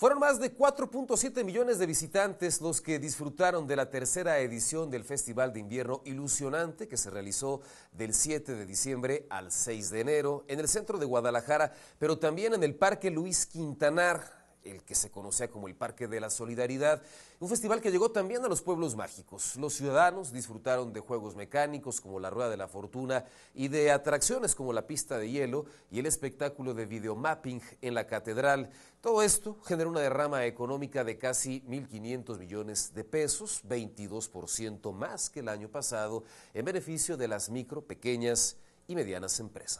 Fueron más de 4.7 millones de visitantes los que disfrutaron de la tercera edición del Festival de Invierno Ilusionante que se realizó del 7 de diciembre al 6 de enero en el centro de Guadalajara, pero también en el Parque Luis Quintanar el que se conocía como el Parque de la Solidaridad, un festival que llegó también a los pueblos mágicos. Los ciudadanos disfrutaron de juegos mecánicos como la Rueda de la Fortuna y de atracciones como la pista de hielo y el espectáculo de videomapping en la catedral. Todo esto generó una derrama económica de casi 1.500 millones de pesos, 22% más que el año pasado, en beneficio de las micro, pequeñas y medianas empresas.